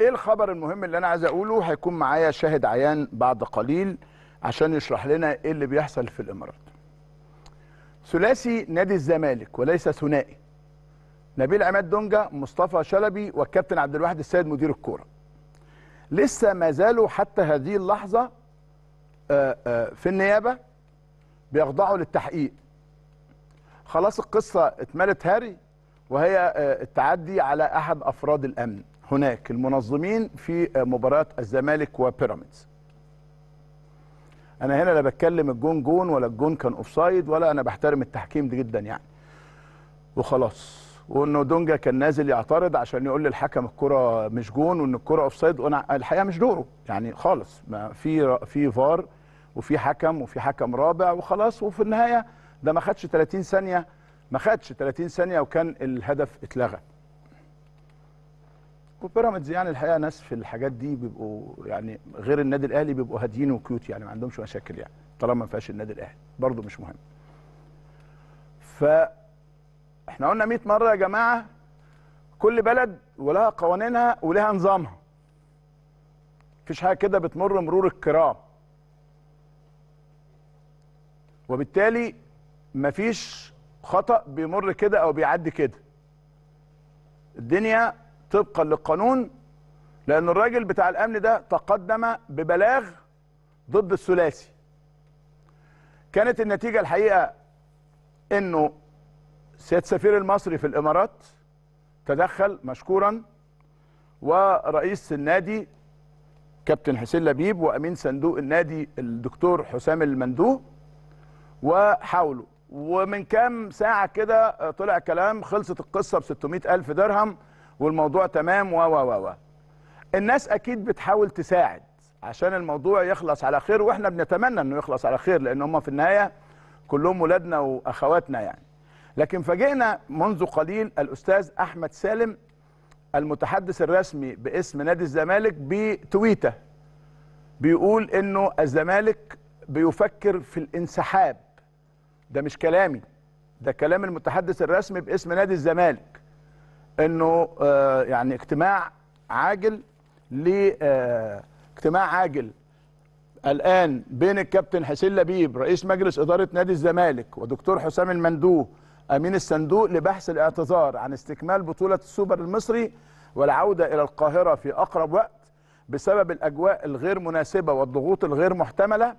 ايه الخبر المهم اللي انا عايز اقوله هيكون معايا شاهد عيان بعد قليل عشان يشرح لنا ايه اللي بيحصل في الامارات ثلاثي نادي الزمالك وليس ثنائي نبيل عماد دونجا مصطفى شلبي والكابتن عبد الواحد السيد مدير الكوره لسه ما زالوا حتى هذه اللحظه آه، آه، في النيابه بيخضعوا للتحقيق خلاص القصه اتملت هاري وهي آه، التعدي على احد افراد الامن هناك المنظمين في مباراة الزمالك وبيراميدز انا هنا لا بتكلم الجون جون ولا الجون كان اوفسايد ولا انا بحترم التحكيم ده جدا يعني وخلاص وانه دونجا كان نازل يعترض عشان يقول للحكم الكره مش جون وان الكره اوفسايد وانا الحقيقه مش دوره يعني خالص ما في في فار وفي حكم وفي حكم رابع وخلاص وفي النهايه ده ما خدش 30 ثانيه ما خدش 30 ثانيه وكان الهدف اتلغى وبيراميدز يعني الحقيقه ناس في الحاجات دي بيبقوا يعني غير النادي الاهلي بيبقوا هاديين وكيوت يعني ما عندهمش مشاكل يعني طالما ما فيهاش النادي الاهلي برضه مش مهم. ف احنا قلنا 100 مره يا جماعه كل بلد ولها قوانينها ولها نظامها. مفيش حاجه كده بتمر مرور الكرام. وبالتالي مفيش خطا بيمر كده او بيعدي كده. الدنيا طبقا للقانون لان الراجل بتاع الامن ده تقدم ببلاغ ضد الثلاثي كانت النتيجه الحقيقه انه سيد السفير المصري في الامارات تدخل مشكورا ورئيس النادي كابتن حسين لبيب وامين صندوق النادي الدكتور حسام المندوه وحاولوا ومن كام ساعه كده طلع كلام خلصت القصه ب 600 الف درهم والموضوع تمام و و و الناس اكيد بتحاول تساعد عشان الموضوع يخلص على خير واحنا بنتمنى انه يخلص على خير لان هم في النهايه كلهم ولادنا واخواتنا يعني لكن فاجئنا منذ قليل الاستاذ احمد سالم المتحدث الرسمي باسم نادي الزمالك بتويته بيقول انه الزمالك بيفكر في الانسحاب ده مش كلامي ده كلام المتحدث الرسمي باسم نادي الزمالك انه آه، يعني اجتماع عاجل ل آه، اجتماع عاجل الان بين الكابتن حسين لبيب رئيس مجلس اداره نادي الزمالك ودكتور حسام المندوه امين الصندوق لبحث الاعتذار عن استكمال بطوله السوبر المصري والعوده الى القاهره في اقرب وقت بسبب الاجواء الغير مناسبه والضغوط الغير محتمله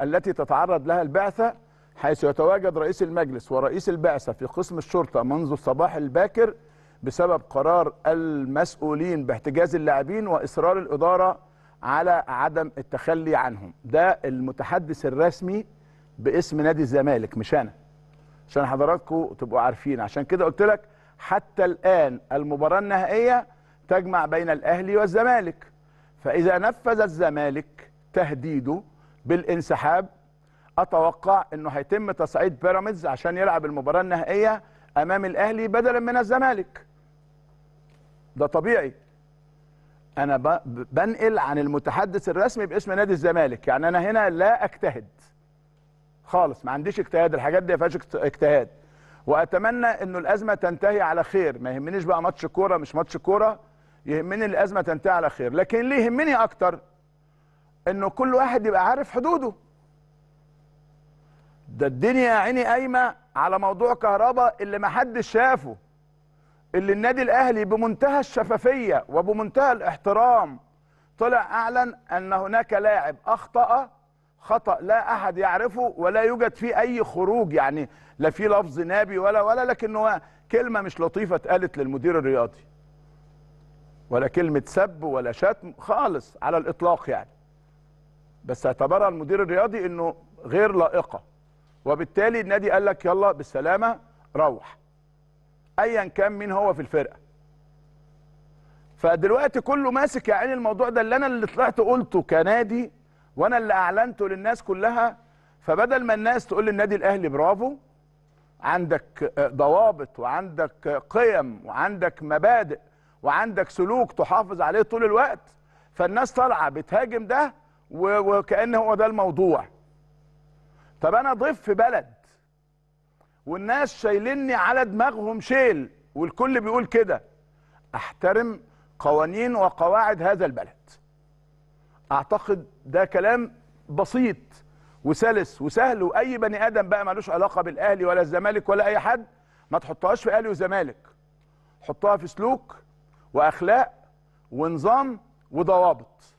التي تتعرض لها البعثه حيث يتواجد رئيس المجلس ورئيس البعثه في قسم الشرطه منذ الصباح الباكر بسبب قرار المسؤولين باحتجاز اللاعبين واصرار الاداره على عدم التخلي عنهم ده المتحدث الرسمي باسم نادي الزمالك مش انا عشان حضراتكم تبقوا عارفين عشان كده قلت لك حتى الان المباراه النهائيه تجمع بين الاهلي والزمالك فاذا نفذ الزمالك تهديده بالانسحاب اتوقع انه هيتم تصعيد بيراميدز عشان يلعب المباراه النهائيه امام الاهلي بدلا من الزمالك ده طبيعي انا بنقل عن المتحدث الرسمي باسم نادي الزمالك يعني انا هنا لا اجتهد خالص ما عنديش اجتهاد الحاجات دي ما فيهاش اجتهاد واتمنى انه الازمه تنتهي على خير ما يهمنيش بقى ماتش كوره مش ماتش كوره يهمني الازمه تنتهي على خير لكن ليه يهمني اكتر انه كل واحد يبقى عارف حدوده ده الدنيا يا عيني قايمه على موضوع كهرباء اللي ما حدش شافه اللي النادي الاهلي بمنتهى الشفافيه وبمنتهى الاحترام طلع اعلن ان هناك لاعب اخطا خطا لا احد يعرفه ولا يوجد فيه اي خروج يعني لا في لفظ نابي ولا ولا لكنه كلمه مش لطيفه اتقالت للمدير الرياضي ولا كلمه سب ولا شتم خالص على الاطلاق يعني بس اعتبرها المدير الرياضي انه غير لائقه وبالتالي النادي قال لك يلا بالسلامه روح ايا كان مين هو في الفرقه فدلوقتي كله ماسك يا عيني الموضوع ده اللي انا اللي طلعت قلته كنادي وانا اللي اعلنته للناس كلها فبدل ما الناس تقول للنادي الاهلي برافو عندك ضوابط وعندك قيم وعندك مبادئ وعندك سلوك تحافظ عليه طول الوقت فالناس طالعه بتهاجم ده وكأن هو ده الموضوع طب انا ضيف في بلد والناس شايلني على دماغهم شيل والكل بيقول كده احترم قوانين وقواعد هذا البلد اعتقد ده كلام بسيط وسلس وسهل واي بني ادم بقى ملوش علاقه بالاهلي ولا الزمالك ولا اي حد ما تحطهاش في اهلي وزمالك حطها في سلوك واخلاق ونظام وضوابط